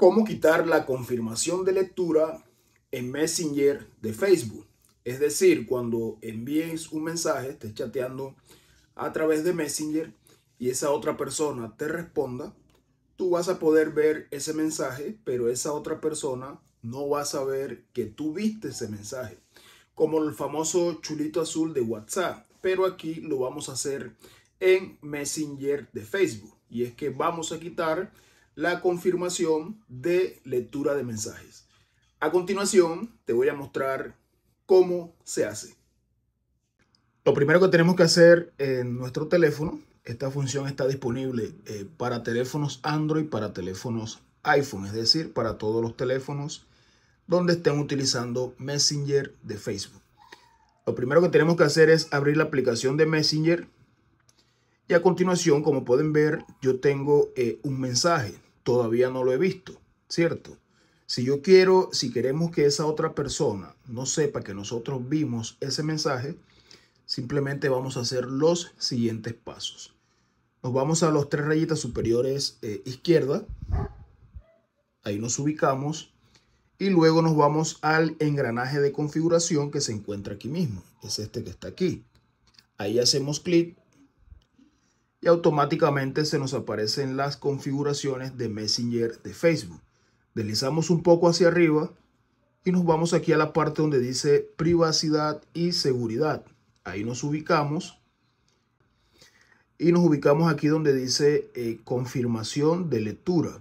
cómo quitar la confirmación de lectura en Messenger de Facebook. Es decir, cuando envíes un mensaje, estés chateando a través de Messenger y esa otra persona te responda, tú vas a poder ver ese mensaje, pero esa otra persona no va a saber que tú viste ese mensaje. Como el famoso chulito azul de WhatsApp, pero aquí lo vamos a hacer en Messenger de Facebook. Y es que vamos a quitar la confirmación de lectura de mensajes. A continuación, te voy a mostrar cómo se hace. Lo primero que tenemos que hacer en nuestro teléfono, esta función está disponible eh, para teléfonos Android, para teléfonos iPhone, es decir, para todos los teléfonos donde estén utilizando Messenger de Facebook. Lo primero que tenemos que hacer es abrir la aplicación de Messenger y a continuación, como pueden ver, yo tengo eh, un mensaje todavía no lo he visto, ¿cierto? Si yo quiero, si queremos que esa otra persona no sepa que nosotros vimos ese mensaje, simplemente vamos a hacer los siguientes pasos. Nos vamos a los tres rayitas superiores eh, izquierda. Ahí nos ubicamos. Y luego nos vamos al engranaje de configuración que se encuentra aquí mismo. Es este que está aquí. Ahí hacemos clic y automáticamente se nos aparecen las configuraciones de Messenger de Facebook. Deslizamos un poco hacia arriba y nos vamos aquí a la parte donde dice privacidad y seguridad. Ahí nos ubicamos y nos ubicamos aquí donde dice eh, confirmación de lectura.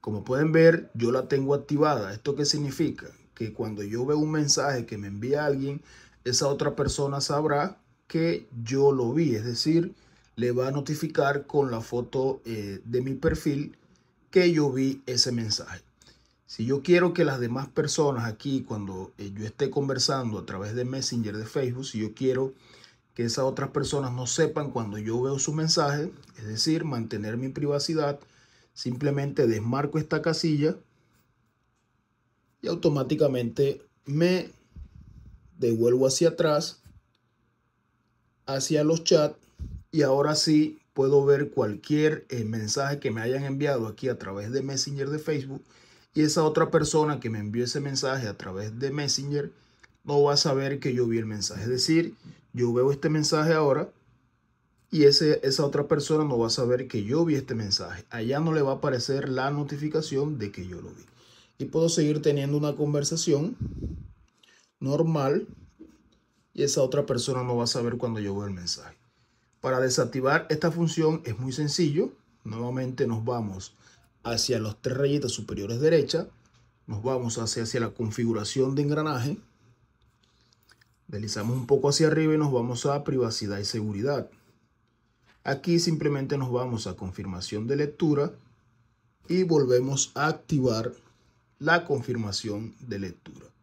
Como pueden ver, yo la tengo activada. ¿Esto qué significa? Que cuando yo veo un mensaje que me envía alguien, esa otra persona sabrá que yo lo vi. Es decir, le va a notificar con la foto eh, de mi perfil que yo vi ese mensaje. Si yo quiero que las demás personas aquí, cuando eh, yo esté conversando a través de Messenger de Facebook, si yo quiero que esas otras personas no sepan cuando yo veo su mensaje, es decir, mantener mi privacidad, simplemente desmarco esta casilla y automáticamente me devuelvo hacia atrás, hacia los chats y ahora sí puedo ver cualquier eh, mensaje que me hayan enviado aquí a través de Messenger de Facebook. Y esa otra persona que me envió ese mensaje a través de Messenger no va a saber que yo vi el mensaje. Es decir, yo veo este mensaje ahora y ese, esa otra persona no va a saber que yo vi este mensaje. Allá no le va a aparecer la notificación de que yo lo vi. Y puedo seguir teniendo una conversación normal y esa otra persona no va a saber cuando yo veo el mensaje. Para desactivar esta función es muy sencillo. Nuevamente nos vamos hacia los tres rayitas superiores derecha. Nos vamos hacia, hacia la configuración de engranaje. Deslizamos un poco hacia arriba y nos vamos a privacidad y seguridad. Aquí simplemente nos vamos a confirmación de lectura y volvemos a activar la confirmación de lectura.